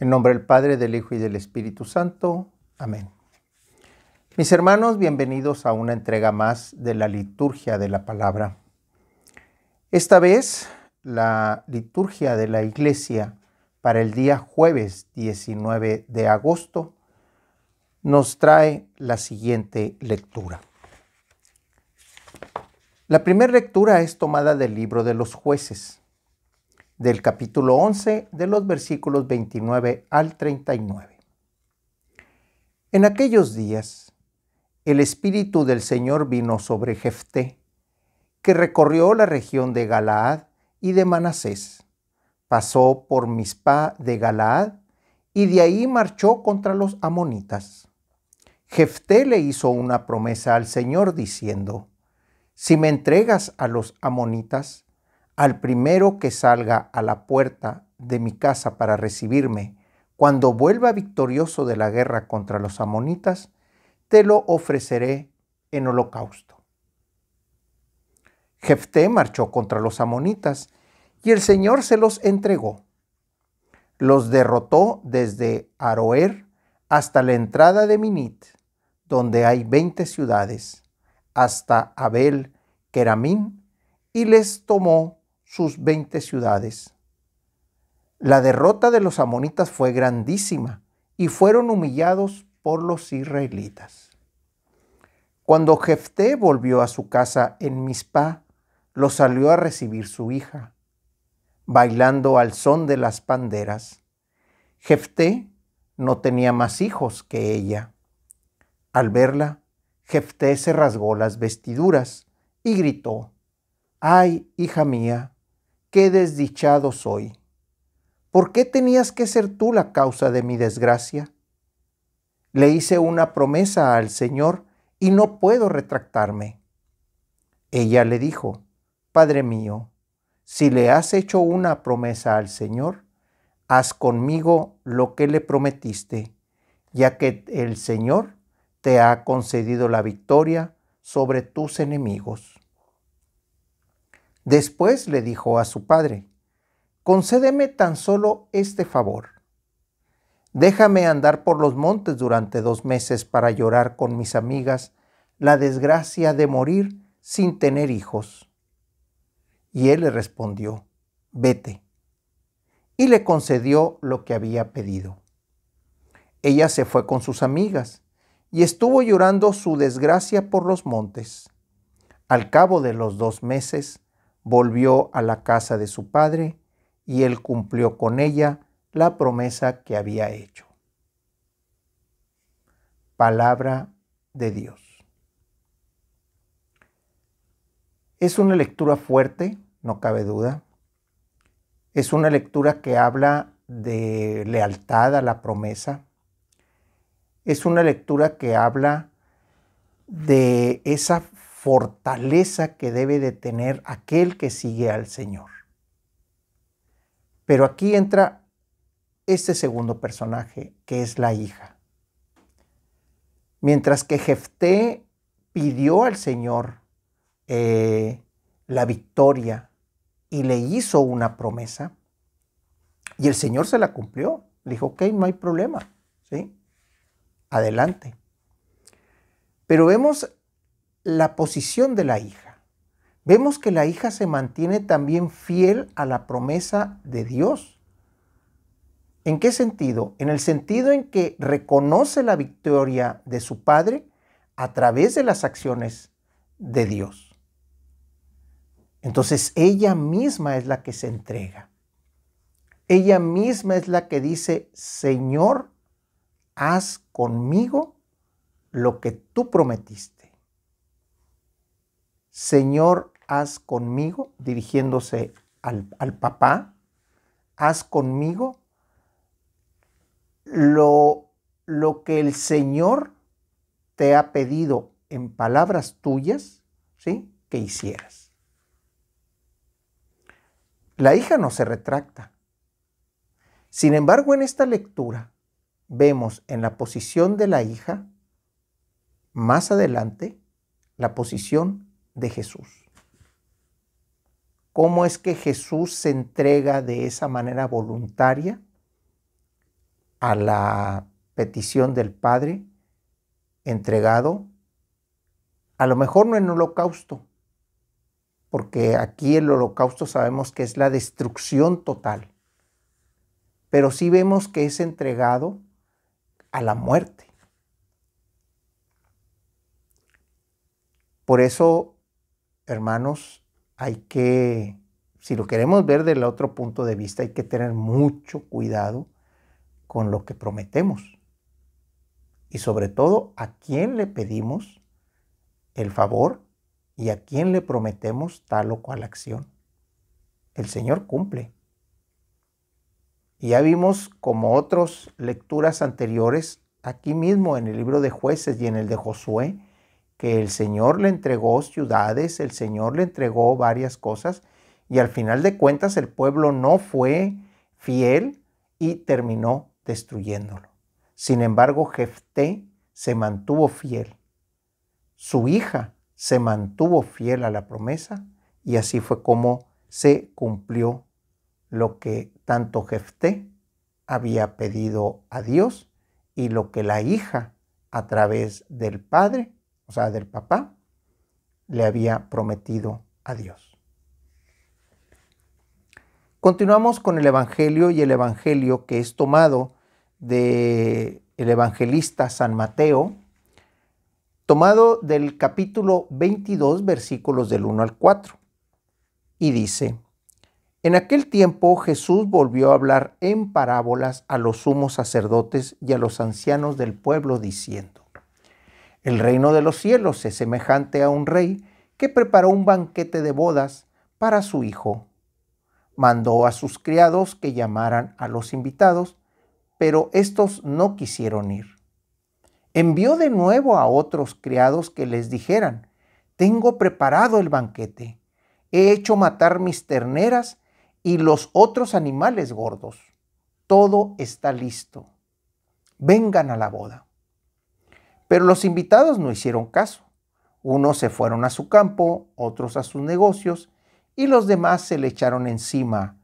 En nombre del Padre, del Hijo y del Espíritu Santo. Amén. Mis hermanos, bienvenidos a una entrega más de la liturgia de la palabra. Esta vez, la liturgia de la iglesia para el día jueves 19 de agosto nos trae la siguiente lectura. La primera lectura es tomada del libro de los jueces del capítulo 11 de los versículos 29 al 39. En aquellos días, el Espíritu del Señor vino sobre Jefté, que recorrió la región de Galaad y de Manasés, pasó por Mispa de Galaad y de ahí marchó contra los amonitas. Jefté le hizo una promesa al Señor diciendo, Si me entregas a los amonitas, al primero que salga a la puerta de mi casa para recibirme, cuando vuelva victorioso de la guerra contra los amonitas, te lo ofreceré en holocausto. Jefté marchó contra los amonitas y el Señor se los entregó. Los derrotó desde Aroer hasta la entrada de Minit, donde hay veinte ciudades, hasta Abel, Keramín, y les tomó sus veinte ciudades. La derrota de los amonitas fue grandísima y fueron humillados por los israelitas. Cuando Jefté volvió a su casa en Mizpah, lo salió a recibir su hija, bailando al son de las panderas. Jefté no tenía más hijos que ella. Al verla, Jefté se rasgó las vestiduras y gritó, ¡Ay, hija mía! qué desdichado soy. ¿Por qué tenías que ser tú la causa de mi desgracia? Le hice una promesa al Señor y no puedo retractarme. Ella le dijo, Padre mío, si le has hecho una promesa al Señor, haz conmigo lo que le prometiste, ya que el Señor te ha concedido la victoria sobre tus enemigos. Después le dijo a su padre, concédeme tan solo este favor. Déjame andar por los montes durante dos meses para llorar con mis amigas la desgracia de morir sin tener hijos. Y él le respondió, vete. Y le concedió lo que había pedido. Ella se fue con sus amigas y estuvo llorando su desgracia por los montes. Al cabo de los dos meses, volvió a la casa de su padre y él cumplió con ella la promesa que había hecho. Palabra de Dios. Es una lectura fuerte, no cabe duda. Es una lectura que habla de lealtad a la promesa. Es una lectura que habla de esa fortaleza que debe de tener aquel que sigue al Señor. Pero aquí entra este segundo personaje, que es la hija. Mientras que Jefté pidió al Señor eh, la victoria y le hizo una promesa, y el Señor se la cumplió. Le dijo, ok, no hay problema, ¿sí? Adelante. Pero vemos la posición de la hija. Vemos que la hija se mantiene también fiel a la promesa de Dios. ¿En qué sentido? En el sentido en que reconoce la victoria de su padre a través de las acciones de Dios. Entonces ella misma es la que se entrega. Ella misma es la que dice, Señor, haz conmigo lo que tú prometiste. Señor, haz conmigo, dirigiéndose al, papá, haz conmigo lo, lo que el Señor te ha pedido en palabras tuyas, ¿sí? Que hicieras. La hija no se retracta. Sin embargo, en esta lectura vemos en la posición de la hija, más adelante, la posición de Jesús. ¿Cómo es que Jesús se entrega de esa manera voluntaria a la petición del Padre entregado? A lo mejor no en holocausto, porque aquí el holocausto sabemos que es la destrucción total, pero sí vemos que es entregado a la muerte. Por eso hermanos, hay que, si lo queremos ver del otro punto de vista, hay que tener mucho cuidado con lo que prometemos. Y sobre todo, a quién le pedimos el favor y a quién le prometemos tal o cual acción. El Señor cumple. Y ya vimos como otras lecturas anteriores, aquí mismo en el libro de jueces y en el de Josué, que el Señor le entregó ciudades, el Señor le entregó varias cosas y al final de cuentas el pueblo no fue fiel y terminó destruyéndolo. Sin embargo, Jefté se mantuvo fiel. Su hija se mantuvo fiel a la promesa y así fue como se cumplió lo que tanto Jefté había pedido a Dios y lo que la hija a través del padre o sea, del papá, le había prometido a Dios. Continuamos con el Evangelio y el Evangelio que es tomado del el evangelista San Mateo, tomado del capítulo 22, versículos del 1 al 4. Y dice, en aquel tiempo Jesús volvió a hablar en parábolas a los sumos sacerdotes y a los ancianos del pueblo diciendo, el reino de los cielos es semejante a un rey que preparó un banquete de bodas para su hijo. Mandó a sus criados que llamaran a los invitados, pero estos no quisieron ir. Envió de nuevo a otros criados que les dijeran, tengo preparado el banquete, he hecho matar mis terneras y los otros animales gordos. Todo está listo. Vengan a la boda. Pero los invitados no hicieron caso. Unos se fueron a su campo, otros a sus negocios, y los demás se le echaron encima.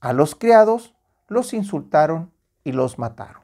A los criados los insultaron y los mataron.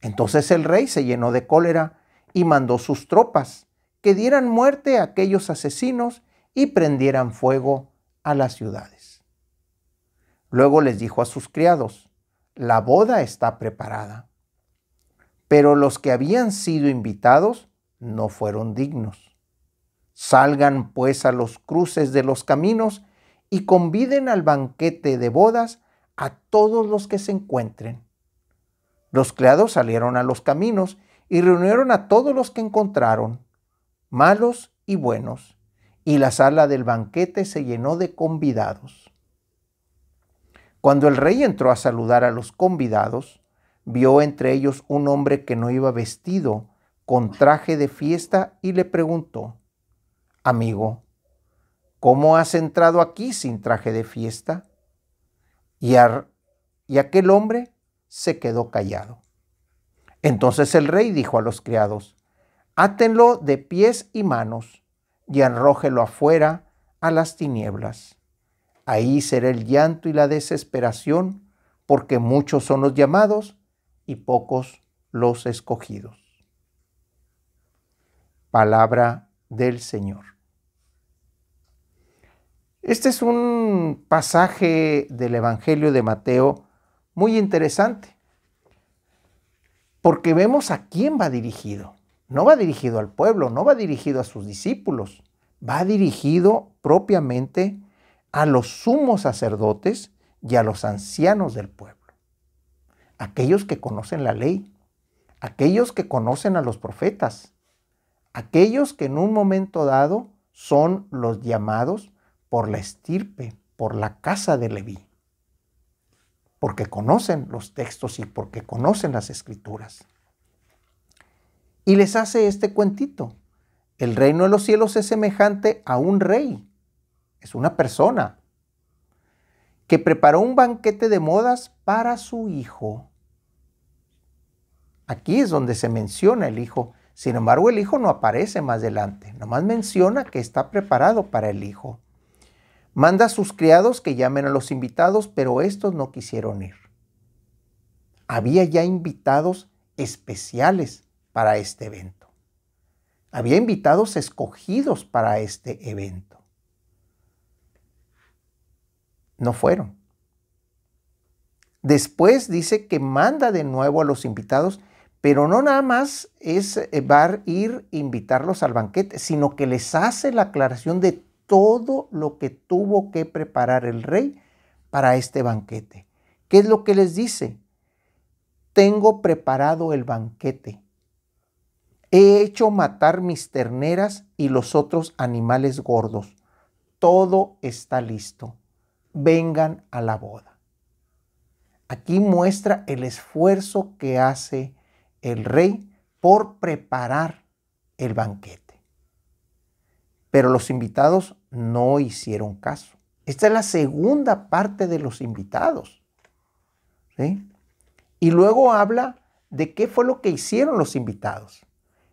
Entonces el rey se llenó de cólera y mandó sus tropas que dieran muerte a aquellos asesinos y prendieran fuego a las ciudades. Luego les dijo a sus criados, la boda está preparada, pero los que habían sido invitados no fueron dignos. Salgan pues a los cruces de los caminos y conviden al banquete de bodas a todos los que se encuentren. Los criados salieron a los caminos y reunieron a todos los que encontraron, malos y buenos, y la sala del banquete se llenó de convidados. Cuando el rey entró a saludar a los convidados, vio entre ellos un hombre que no iba vestido, con traje de fiesta, y le preguntó, Amigo, ¿cómo has entrado aquí sin traje de fiesta? Y, y aquel hombre se quedó callado. Entonces el rey dijo a los criados, Átenlo de pies y manos, y enrójelo afuera a las tinieblas. Ahí será el llanto y la desesperación, porque muchos son los llamados, y pocos los escogidos. Palabra del Señor. Este es un pasaje del Evangelio de Mateo muy interesante, porque vemos a quién va dirigido. No va dirigido al pueblo, no va dirigido a sus discípulos, va dirigido propiamente a los sumos sacerdotes y a los ancianos del pueblo aquellos que conocen la ley, aquellos que conocen a los profetas, aquellos que en un momento dado son los llamados por la estirpe, por la casa de Leví, porque conocen los textos y porque conocen las escrituras. Y les hace este cuentito. El reino de los cielos es semejante a un rey, es una persona, que preparó un banquete de modas para su hijo. Aquí es donde se menciona el Hijo. Sin embargo, el Hijo no aparece más adelante, nomás menciona que está preparado para el Hijo. Manda a sus criados que llamen a los invitados, pero estos no quisieron ir. Había ya invitados especiales para este evento. Había invitados escogidos para este evento. No fueron. Después dice que manda de nuevo a los invitados pero no nada más es bar, eh, ir, invitarlos al banquete, sino que les hace la aclaración de todo lo que tuvo que preparar el rey para este banquete. ¿Qué es lo que les dice? Tengo preparado el banquete. He hecho matar mis terneras y los otros animales gordos. Todo está listo. Vengan a la boda. Aquí muestra el esfuerzo que hace el rey por preparar el banquete. Pero los invitados no hicieron caso. Esta es la segunda parte de los invitados. Y luego habla de qué fue lo que hicieron los invitados.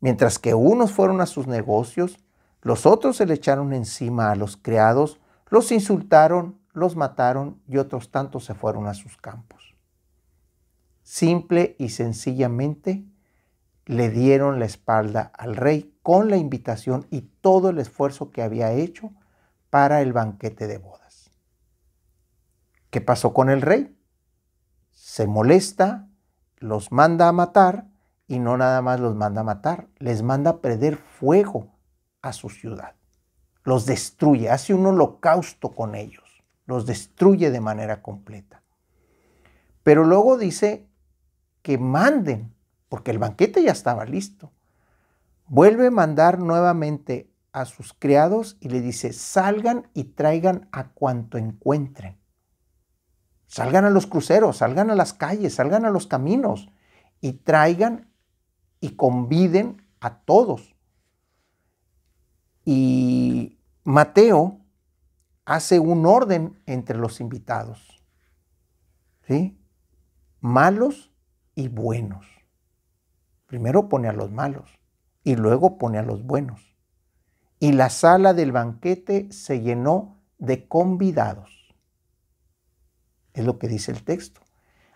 Mientras que unos fueron a sus negocios, los otros se le echaron encima a los criados, los insultaron, los mataron y otros tantos se fueron a sus campos. Simple y sencillamente le dieron la espalda al rey con la invitación y todo el esfuerzo que había hecho para el banquete de bodas. ¿Qué pasó con el rey? Se molesta, los manda a matar y no nada más los manda a matar, les manda a prender fuego a su ciudad. Los destruye, hace un holocausto con ellos, los destruye de manera completa. Pero luego dice manden, porque el banquete ya estaba listo. Vuelve a mandar nuevamente a sus criados y le dice, salgan y traigan a cuanto encuentren. Salgan a los cruceros, salgan a las calles, salgan a los caminos y traigan y conviden a todos. Y Mateo hace un orden entre los invitados. ¿Sí? Malos y buenos. Primero pone a los malos y luego pone a los buenos. Y la sala del banquete se llenó de convidados. Es lo que dice el texto.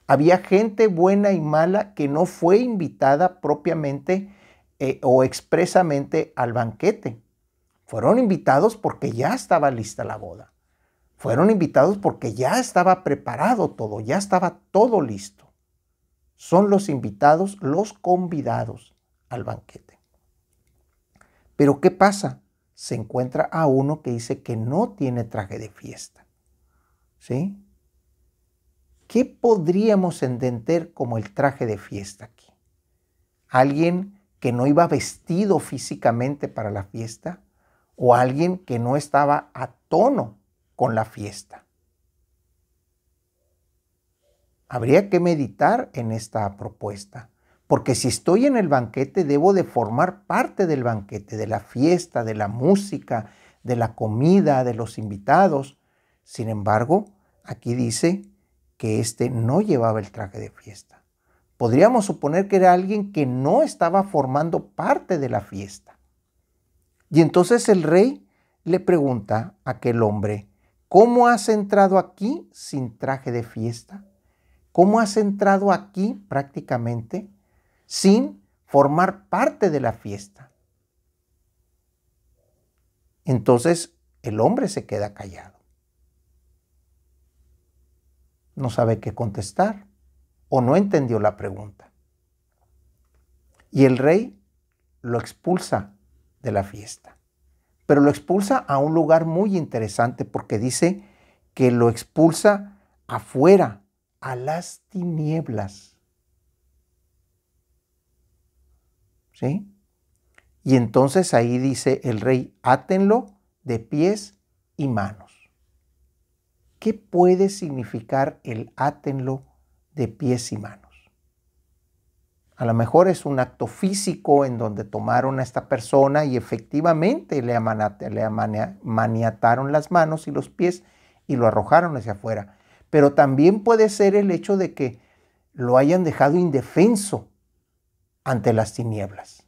Había gente buena y mala que no fue invitada propiamente eh, o expresamente al banquete. Fueron invitados porque ya estaba lista la boda. Fueron invitados porque ya estaba preparado todo, ya estaba todo listo son los invitados, los convidados al banquete. Pero ¿qué pasa? Se encuentra a uno que dice que no tiene traje de fiesta. ¿Sí? ¿Qué podríamos entender como el traje de fiesta aquí? ¿Alguien que no iba vestido físicamente para la fiesta? ¿O alguien que no estaba a tono con la fiesta? Habría que meditar en esta propuesta, porque si estoy en el banquete debo de formar parte del banquete, de la fiesta, de la música, de la comida, de los invitados. Sin embargo, aquí dice que éste no llevaba el traje de fiesta. Podríamos suponer que era alguien que no estaba formando parte de la fiesta. Y entonces el rey le pregunta a aquel hombre, ¿cómo has entrado aquí sin traje de fiesta? ¿Cómo has entrado aquí prácticamente sin formar parte de la fiesta? Entonces el hombre se queda callado. No sabe qué contestar o no entendió la pregunta. Y el rey lo expulsa de la fiesta. Pero lo expulsa a un lugar muy interesante porque dice que lo expulsa afuera a las tinieblas. ¿Sí? Y entonces ahí dice el rey, átenlo de pies y manos. ¿Qué puede significar el átenlo de pies y manos? A lo mejor es un acto físico en donde tomaron a esta persona y efectivamente le, maniataron las manos y los pies y lo arrojaron hacia afuera pero también puede ser el hecho de que lo hayan dejado indefenso ante las tinieblas.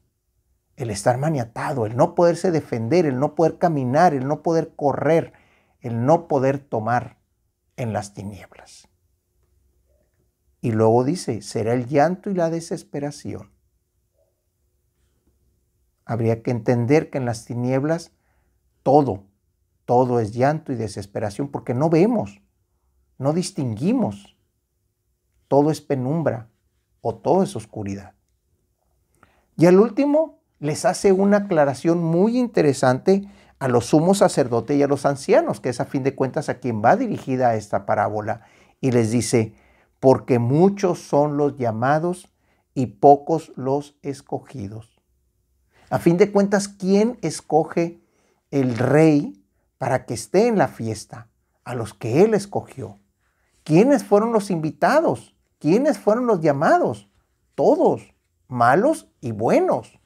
El estar maniatado, el no poderse defender, el no poder caminar, el no poder correr, el no poder tomar en las tinieblas. Y luego dice, será el llanto y la desesperación. Habría que entender que en las tinieblas todo, todo es llanto y desesperación porque no vemos. No distinguimos. Todo es penumbra o todo es oscuridad. Y al último les hace una aclaración muy interesante a los sumos sacerdotes y a los ancianos, que es a fin de cuentas a quien va dirigida esta parábola. Y les dice, porque muchos son los llamados y pocos los escogidos. A fin de cuentas, ¿quién escoge el rey para que esté en la fiesta? A los que él escogió. ¿Quiénes fueron los invitados? ¿Quiénes fueron los llamados? Todos, malos y buenos.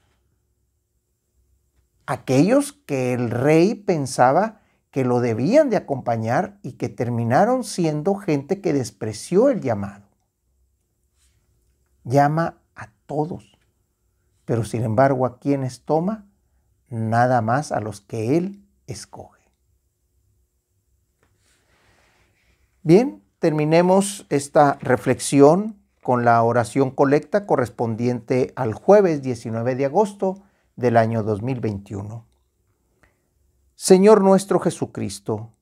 Aquellos que el rey pensaba que lo debían de acompañar y que terminaron siendo gente que despreció el llamado. Llama a todos, pero sin embargo a quienes toma, nada más a los que él escoge. Bien, Terminemos esta reflexión con la oración colecta correspondiente al jueves 19 de agosto del año 2021. Señor nuestro Jesucristo,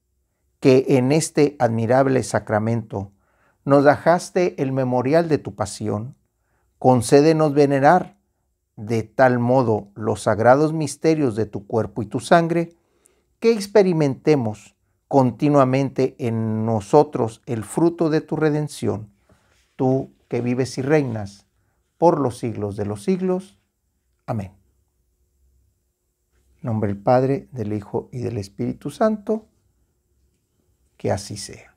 que en este admirable sacramento nos dejaste el memorial de tu pasión, concédenos venerar de tal modo los sagrados misterios de tu cuerpo y tu sangre, que experimentemos continuamente en nosotros el fruto de tu redención, tú que vives y reinas por los siglos de los siglos. Amén. En nombre del Padre, del Hijo y del Espíritu Santo, que así sea.